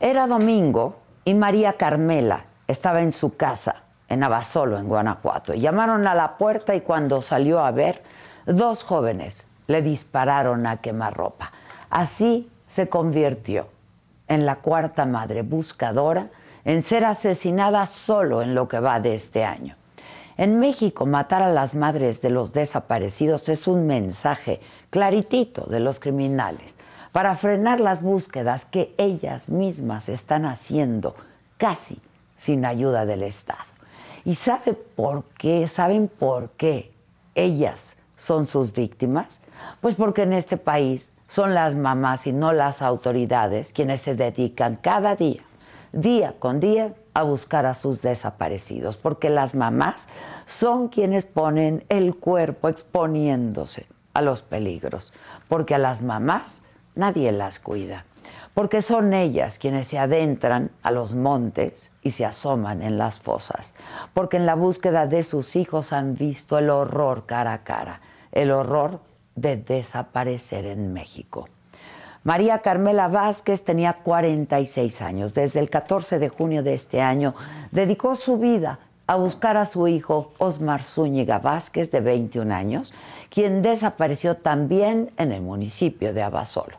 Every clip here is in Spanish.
Era domingo y María Carmela estaba en su casa, en Abasolo, en Guanajuato. Llamaron a la puerta y cuando salió a ver, dos jóvenes le dispararon a quemarropa. Así se convirtió en la cuarta madre buscadora en ser asesinada solo en lo que va de este año. En México, matar a las madres de los desaparecidos es un mensaje claritito de los criminales para frenar las búsquedas que ellas mismas están haciendo casi sin ayuda del Estado. ¿Y sabe por qué? ¿Saben por qué ellas son sus víctimas? Pues porque en este país son las mamás y no las autoridades quienes se dedican cada día, día con día, a buscar a sus desaparecidos, porque las mamás son quienes ponen el cuerpo exponiéndose a los peligros, porque a las mamás nadie las cuida, porque son ellas quienes se adentran a los montes y se asoman en las fosas, porque en la búsqueda de sus hijos han visto el horror cara a cara, el horror de desaparecer en México. María Carmela Vázquez tenía 46 años. Desde el 14 de junio de este año dedicó su vida a buscar a su hijo Osmar Zúñiga Vázquez, de 21 años, quien desapareció también en el municipio de Abasolo.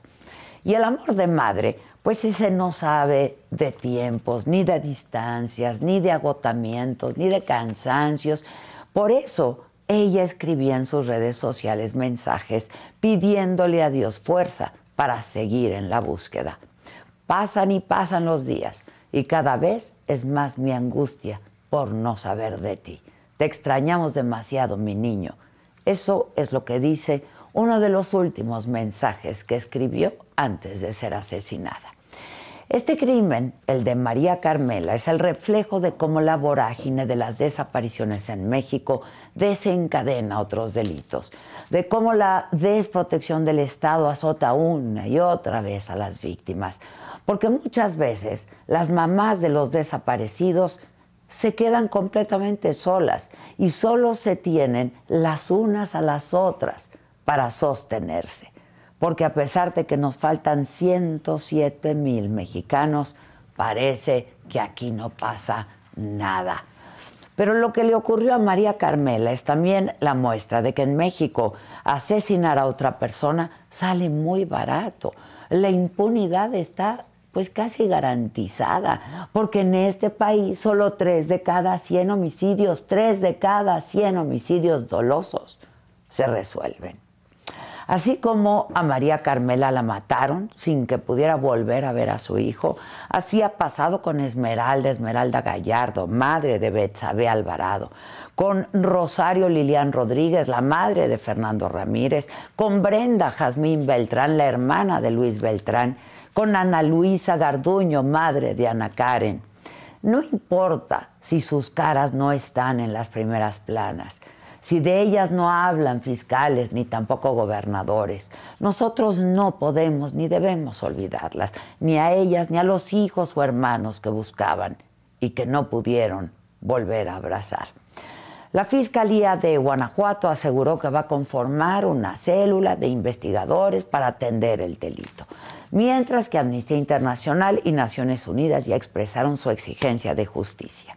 Y el amor de madre, pues ese no sabe de tiempos, ni de distancias, ni de agotamientos, ni de cansancios. Por eso ella escribía en sus redes sociales mensajes pidiéndole a Dios fuerza para seguir en la búsqueda. Pasan y pasan los días y cada vez es más mi angustia por no saber de ti. Te extrañamos demasiado, mi niño. Eso es lo que dice uno de los últimos mensajes que escribió antes de ser asesinada. Este crimen, el de María Carmela, es el reflejo de cómo la vorágine de las desapariciones en México desencadena otros delitos, de cómo la desprotección del Estado azota una y otra vez a las víctimas, porque muchas veces las mamás de los desaparecidos se quedan completamente solas y solo se tienen las unas a las otras para sostenerse. Porque a pesar de que nos faltan 107 mil mexicanos, parece que aquí no pasa nada. Pero lo que le ocurrió a María Carmela es también la muestra de que en México asesinar a otra persona sale muy barato. La impunidad está pues casi garantizada, porque en este país solo 3 de cada 100 homicidios, 3 de cada 100 homicidios dolosos se resuelven. Así como a María Carmela la mataron sin que pudiera volver a ver a su hijo, así ha pasado con Esmeralda, Esmeralda Gallardo, madre de Betsabe Alvarado, con Rosario Lilian Rodríguez, la madre de Fernando Ramírez, con Brenda Jazmín Beltrán, la hermana de Luis Beltrán, con Ana Luisa Garduño, madre de Ana Karen. No importa si sus caras no están en las primeras planas. Si de ellas no hablan fiscales ni tampoco gobernadores, nosotros no podemos ni debemos olvidarlas, ni a ellas ni a los hijos o hermanos que buscaban y que no pudieron volver a abrazar. La Fiscalía de Guanajuato aseguró que va a conformar una célula de investigadores para atender el delito, mientras que Amnistía Internacional y Naciones Unidas ya expresaron su exigencia de justicia.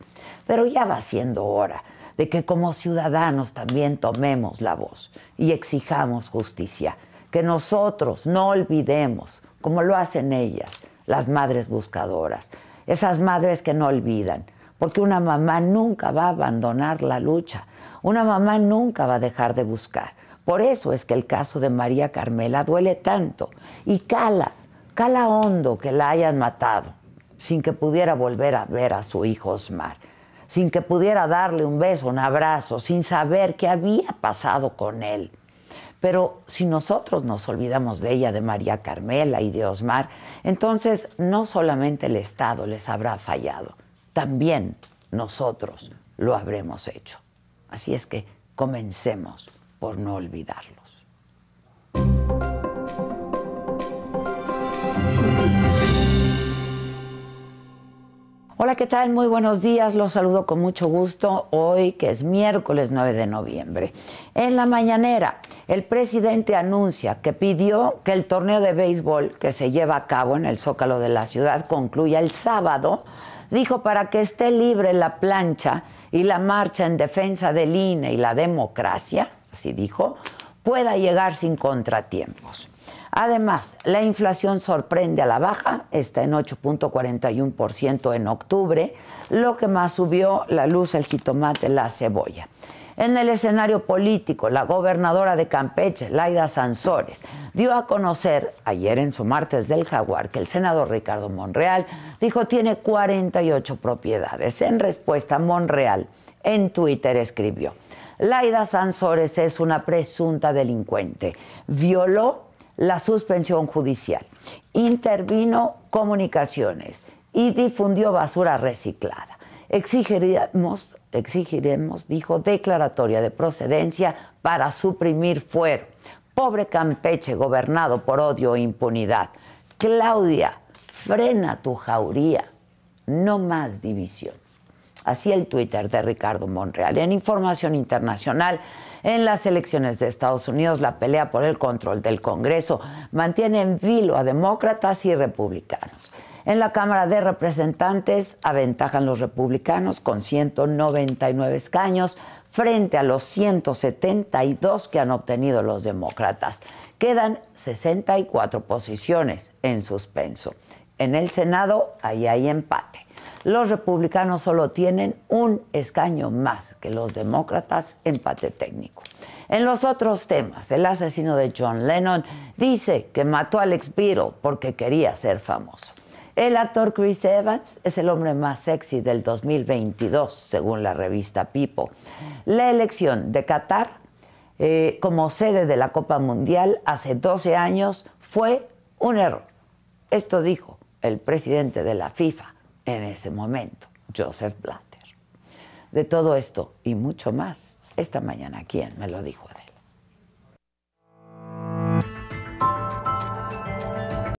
Pero ya va siendo hora de que como ciudadanos también tomemos la voz y exijamos justicia, que nosotros no olvidemos, como lo hacen ellas, las madres buscadoras, esas madres que no olvidan, porque una mamá nunca va a abandonar la lucha, una mamá nunca va a dejar de buscar. Por eso es que el caso de María Carmela duele tanto y cala, cala hondo que la hayan matado sin que pudiera volver a ver a su hijo Osmar sin que pudiera darle un beso, un abrazo, sin saber qué había pasado con él. Pero si nosotros nos olvidamos de ella, de María Carmela y de Osmar, entonces no solamente el Estado les habrá fallado, también nosotros lo habremos hecho. Así es que comencemos por no olvidarlo. Hola, ¿qué tal? Muy buenos días. Los saludo con mucho gusto hoy, que es miércoles 9 de noviembre. En la mañanera, el presidente anuncia que pidió que el torneo de béisbol que se lleva a cabo en el zócalo de la ciudad concluya el sábado. Dijo para que esté libre la plancha y la marcha en defensa del INE y la democracia, así dijo, pueda llegar sin contratiempos. Además, la inflación sorprende a la baja, está en 8.41% en octubre, lo que más subió la luz, el jitomate, la cebolla. En el escenario político, la gobernadora de Campeche, Laida Sansores, dio a conocer ayer en su martes del Jaguar que el senador Ricardo Monreal dijo tiene 48 propiedades. En respuesta, Monreal en Twitter escribió, Laida Sansores es una presunta delincuente. Violó la suspensión judicial, intervino comunicaciones y difundió basura reciclada. Exigiremos, exigiremos, dijo, declaratoria de procedencia para suprimir fuero. Pobre Campeche gobernado por odio e impunidad. Claudia, frena tu jauría, no más división. Así el Twitter de Ricardo Monreal. En información internacional, en las elecciones de Estados Unidos, la pelea por el control del Congreso mantiene en vilo a demócratas y republicanos. En la Cámara de Representantes aventajan los republicanos con 199 escaños frente a los 172 que han obtenido los demócratas. Quedan 64 posiciones en suspenso. En el Senado ahí hay empate los republicanos solo tienen un escaño más que los demócratas, empate técnico. En los otros temas, el asesino de John Lennon dice que mató a Alex Beatle porque quería ser famoso. El actor Chris Evans es el hombre más sexy del 2022, según la revista People. La elección de Qatar eh, como sede de la Copa Mundial hace 12 años fue un error. Esto dijo el presidente de la FIFA en ese momento, Joseph Blatter. De todo esto y mucho más, esta mañana, ¿quién me lo dijo?